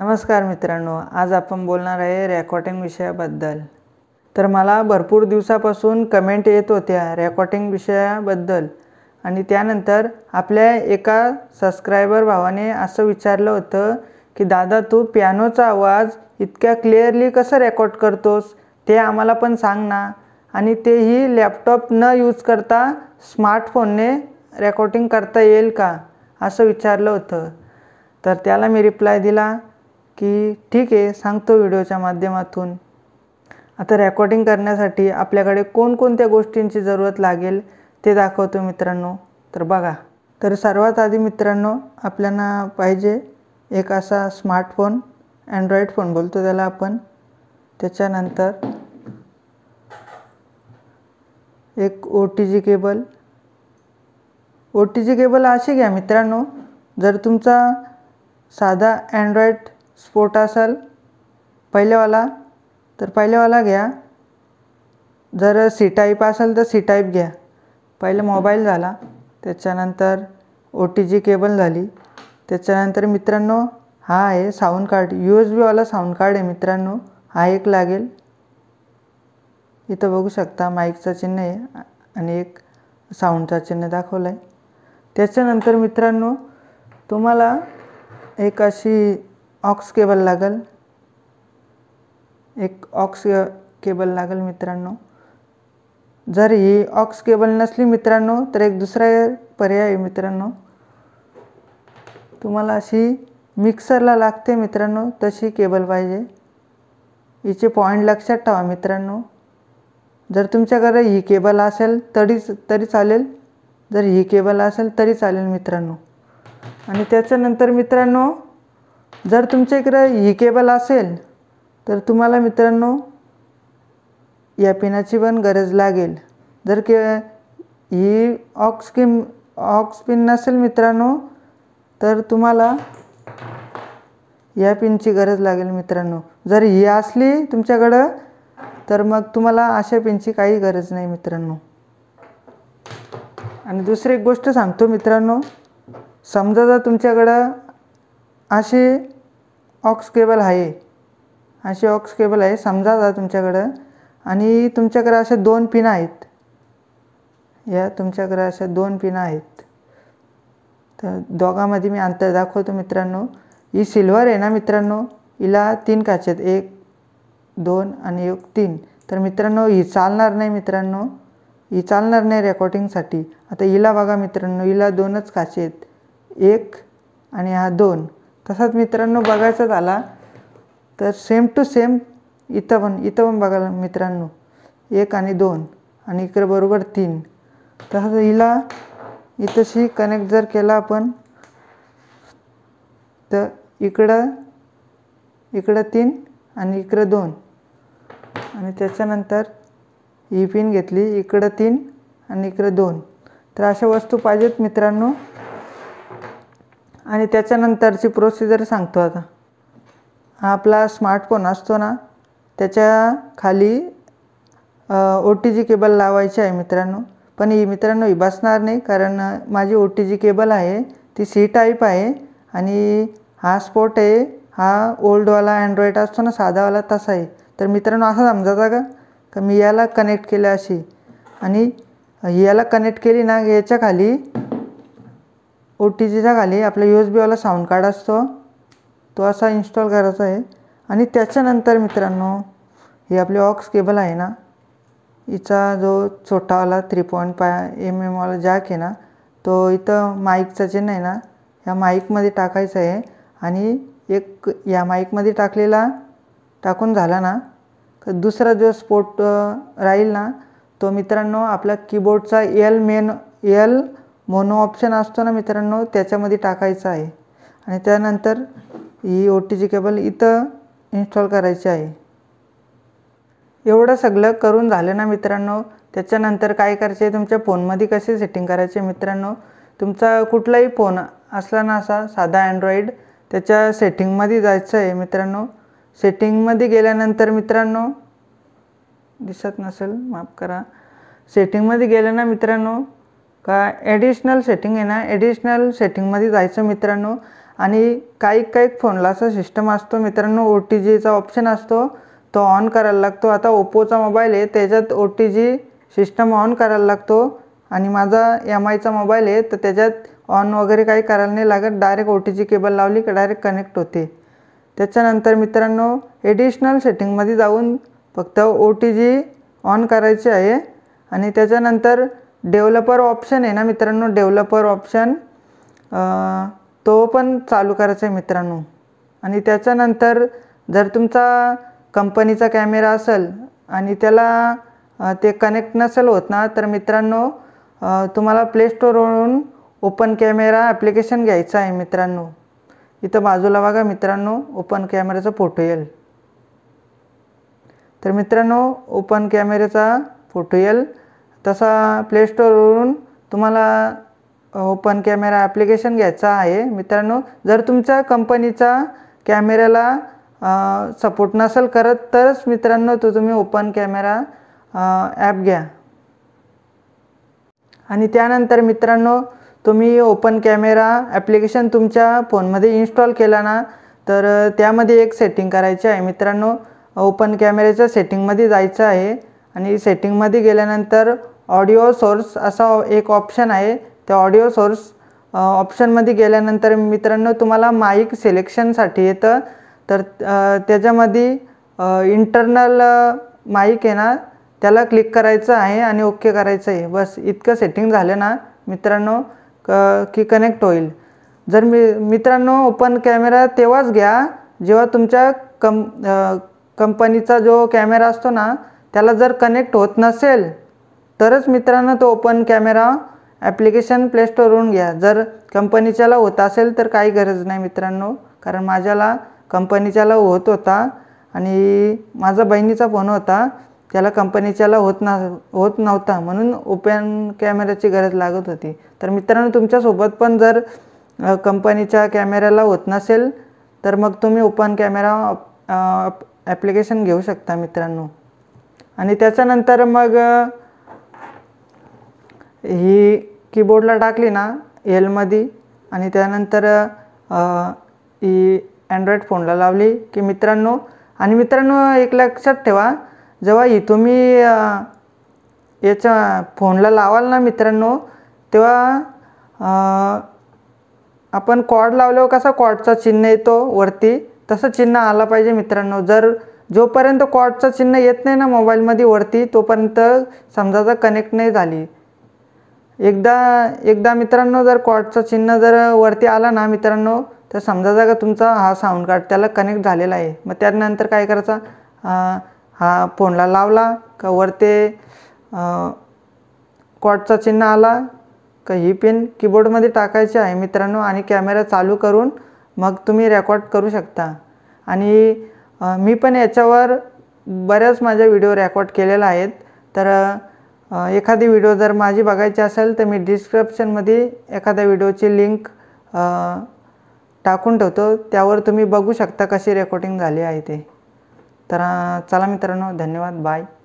नमस्कार मित्रांनो आज आपण बोलणार आहे रेकॉर्डिंग विषयाबद्दल तर मला भरपूर दिवसापासून कमेंट येत होत्या रेकॉर्डिंग विषयाबद्दल आणि त्यानंतर आपल्या एका सबस्क्रायबर भावाने असं विचारलं होतं की दादा तू पियानोचा आवाज इतक्या क्लिअरली कसं रेकॉर्ड करतोस ते आम्हाला पण सांग ना आणि तेही लॅपटॉप न यूज करता स्मार्टफोनने रेकॉर्डिंग करता येईल का असं विचारलं होतं तर त्याला मी रिप्लाय दिला की ठीक आहे सांगतो व्हिडिओच्या माध्यमातून आता रेकॉर्डिंग करण्यासाठी आपल्याकडे कोणकोणत्या गोष्टींची जरूरत लागेल ते दाखवतो मित्रांनो तर बघा तर सर्वात आधी मित्रांनो आपल्याला पाहिजे एक असा स्मार्टफोन अँड्रॉईड फोन बोलतो त्याला आपण त्याच्यानंतर एक O T G cable O T G cable अशी घ्या मित्रांनो जर तुमचा साधा अँड्रॉईड स्फोट असेल पहिलेवाला तर पहिलेवाला घ्या जर सी टाईप असेल तर सी टाईप घ्या पहिले मोबाईल झाला त्याच्यानंतर ओ टी जी केबल झाली त्याच्यानंतर मित्रांनो हा आहे साऊंड कार्ड यू एस बीवाला साऊंड कार्ड आहे मित्रांनो हा एक लागेल इथं बघू शकता माईकचं चिन्ह आहे आणि एक साऊंडचं चिन्ह दाखवलं आहे त्याच्यानंतर मित्रांनो तुम्हाला एक अशी ऑक्स केबल लागेल एक ऑक्स केबल लागेल मित्रांनो जर ही ऑक्स केबल नसली मित्रांनो तर एक दुसरा पर्याय आहे मित्रांनो तुम्हाला अशी मिक्सरला लागते मित्रांनो तशी केबल पाहिजे हिचे पॉईंट लक्षात ठेवा मित्रांनो जर तुमच्याकडे ही केबल असेल तरीच तरी चालेल जर ही केबल असेल तरी चालेल मित्रांनो आणि त्याच्यानंतर मित्रांनो जर तुमच्या इकडं ही केबल असेल तर तुम्हाला मित्रांनो या पिनाची पण गरज लागेल जर के ही ऑक्स किम ऑक्स पिन नसेल मित्रांनो तर तुम्हाला या पिनची गरज लागेल मित्रांनो जर ही असली तुमच्याकडं तर मग तुम्हाला अशा पिनची काही गरज नाही मित्रांनो आणि दुसरी एक गोष्ट सांगतो मित्रांनो समजा जर तुमच्याकडं अशी ऑक्स केबल आहे असे ऑक्स केबल आहे समजा जा तुमच्याकडं आणि तुमच्याकडं अशा दोन पिन आहेत या तुमच्याकडे अशा दोन पिन आहेत तर दोघांमध्ये मी अंतर दाखवतो मित्रांनो ही सिल्वर आहे ना मित्रांनो हिला तीन आहेत एक दोन आणि एक तीन तर मित्रांनो ही चालणार नाही मित्रांनो ही चालणार नाही रेकॉर्डिंगसाठी आता हिला बघा मित्रांनो हिला दोनच काचे आहेत एक आणि हा दोन तसाच मित्रांनो बघायचा झाला तर सेम टू सेम इथं पण इथं पण बघायला मित्रांनो एक आणि दोन आणि इकडे बरोबर तीन तसंच हिला इथंशी कनेक्ट जर केला आपण तर इकडं इकडं तीन आणि इकडं दोन आणि त्याच्यानंतर ही पिन घेतली इकडं तीन आणि इकडं दोन तर अशा वस्तू पाहिजेत मित्रांनो आणि त्याच्यानंतरची प्रोसिजर सांगतो आता हा आपला स्मार्टफोन असतो ना त्याच्या खाली ओ टी जी केबल लावायची आहे मित्रांनो पण ही मित्रांनो ही बसणार नाही कारण माझी ओ टी जी केबल आहे ती सी टाईप आहे आणि हा स्पोट आहे हा ओल्डवाला अँड्रॉईड असतो ना साधावाला तसा आहे तर मित्रांनो असं समजायचा का का मी याला कनेक्ट केलं अशी आणि याला कनेक्ट केली ना याच्या खाली ओ टी जीच्या खाली आपला यू एस बीवाला साऊंड कार्ड असतो तो असा इन्स्टॉल करायचा आहे आणि त्याच्यानंतर मित्रांनो ही आपली ऑक्स केबल आहे ना हिचा जो छोटावाला थ्री पॉईंट पाय एम एमवाला जॅक आहे ना तो इथं माईकचा चिन्ह आहे ना ह्या माईकमध्ये टाकायचा आहे आणि एक या माईकमध्ये टाकलेला टाकून झाला ना दुसरा जो स्पोर्ट राहील ना तो मित्रांनो आपला कीबोर्डचा L main L mono option असतो ना मित्रांनो त्याच्यामध्ये टाकायचं आहे आणि त्यानंतर ही ओ टी जी केबल इथं इन्स्टॉल करायची आहे एवढं सगळं करून झालं ना मित्रांनो त्याच्यानंतर काय करायचं आहे तुमच्या फोनमध्ये कसे सेटिंग करायचे मित्रांनो तुमचा कुठलाही फोन असला ना असा साधा अँड्रॉईड त्याच्या सेटिंगमध्ये जायचं आहे मित्रांनो सेटिंगमध्ये गेल्यानंतर मित्रांनो दिसत नसेल माफ करा सेटिंगमध्ये गेलं ना मित्रांनो का ॲडिशनल सेटिंग आहे ना ॲडिशनल सेटिंगमध्ये जायचं मित्रांनो आणि काही काही फोनला असा सिस्टम असतो मित्रांनो ओ टी जीचा ऑप्शन असतो तो ऑन करायला लागतो आता ओप्पोचा मोबाईल आहे त्याच्यात O T G system on करायला लागतो आणि माझा एम आयचा मोबाईल आहे तर त्याच्यात ऑन वगैरे काही करायला नाही लागत direct O T G cable लावली की डायरेक्ट कनेक्ट होते त्याच्यानंतर मित्रांनो एडिशनल सेटिंगमध्ये जाऊन फक्त ओ टी जी ऑन करायचे आहे आणि त्याच्यानंतर डेव्हलपर ऑप्शन आहे ना मित्रांनो डेव्हलपर ऑप्शन तो पण चालू करायचा आहे मित्रांनो आणि त्याच्यानंतर जर तुमचा कंपनीचा कॅमेरा असेल आणि त्याला ते कनेक्ट नसेल होत ना तर मित्रांनो तुम्हाला प्ले स्टोरवरून ओपन कॅमेरा ॲप्लिकेशन घ्यायचं आहे मित्रांनो इथं बाजूला बघा मित्रांनो ओपन कॅमेऱ्याचा फोटो येईल तर मित्रांनो ओपन कॅमेऱ्याचा फोटो येईल तसा प्ले स्टोरवरून तुम्हाला ओपन कॅमेरा ॲप्लिकेशन घ्यायचा आहे मित्रांनो जर तुमच्या कंपनीचा कॅमेऱ्याला सपोर्ट नसेल करत तरच मित्रांनो तो तुम्ही ओपन कॅमेरा ॲप घ्या आणि त्यानंतर मित्रांनो तुम्ही ओपन कॅमेरा ॲप्लिकेशन तुमच्या फोनमध्ये इन्स्टॉल केला ना तर त्यामध्ये एक सेटिंग करायची आहे मित्रांनो ओपन कॅमेऱ्याच्या सेटिंगमध्ये जायचं आहे आणि सेटिंगमध्ये गेल्यानंतर ऑडिओ सोर्स असा एक ऑप्शन आहे त्या ऑडिओ सोर्स ऑप्शनमध्ये गेल्यानंतर मित्रांनो तुम्हाला माईक सिलेक्शनसाठी येतं तर त्याच्यामध्ये इंटरनल माईक आहे ना त्याला क्लिक करायचं आहे आणि ओके करायचं आहे बस इतकं सेटिंग झालं ना मित्रांनो क की कनेक्ट होईल जर मी मित्रांनो ओपन कॅमेरा तेव्हाच घ्या जेव्हा तुमच्या कम कंपनीचा जो कॅमेरा असतो ना त्याला जर कनेक्ट होत नसेल तरच मित्रांनो तो ओपन कॅमेरा ॲप्लिकेशन प्लेस्टोरवरून घ्या जर कंपनीच्याला होत असेल तर काही गरज नाही मित्रांनो कारण माझ्याला कंपनीच्याला होत होता आणि माझा बहिणीचा फोन होता त्याला कंपनीच्याला होत ना होत नव्हता म्हणून ओपन कॅमेऱ्याची गरज लागत होती तर मित्रांनो तुमच्यासोबत पण जर कंपनीच्या कॅमेऱ्याला होत नसेल तर मग तुम्ही ओपन कॅमेरा ॲप्लिकेशन घेऊ शकता मित्रांनो आणि त्याच्यानंतर मग ही कीबोर्डला टाकली ना एलमध्ये आणि त्यानंतर ही अँड्रॉईड फोनला लावली की मित्रांनो आणि मित्रांनो एक लक्षात ठेवा जेव्हा ही तुम्ही याच्या फोनला लावाल ना मित्रांनो तेव्हा आपण कॉड लावल्यावर कसा कॉडचा चिन्ह येतो वरती तसं चिन्ह आलं पाहिजे मित्रांनो जर जोपर्यंत कॉडचं चिन्ह येत नाही ना मोबाईलमध्ये वरती तोपर्यंत समजा जर कनेक्ट नाही झाली एकदा एकदा मित्रांनो जर कॉर्डचं चिन्ह जर वरती आला ना मित्रांनो तर समजा जागा तुमचा हा साऊंड कार्ड त्याला कनेक्ट झालेला आहे मग त्यानंतर काय करायचा हा फोनला लावला का वरते ते चिन्ह आला का ही पिन कीबोर्डमध्ये टाकायची आहे मित्रांनो आणि कॅमेरा चालू करून मग तुम्ही रेकॉर्ड करू शकता आणि मी पण याच्यावर बऱ्याच माझ्या व्हिडिओ रेकॉर्ड केलेल्या आहेत तर एखादी व्हिडिओ जर माझी बघायची असेल तर मी डिस्क्रिप्शनमध्ये एखाद्या व्हिडिओची लिंक टाकून ठेवतो त्यावर तुम्ही बघू शकता कशी रेकॉर्डिंग झाली आहे ते तर चला मित्रांनो धन्यवाद बाय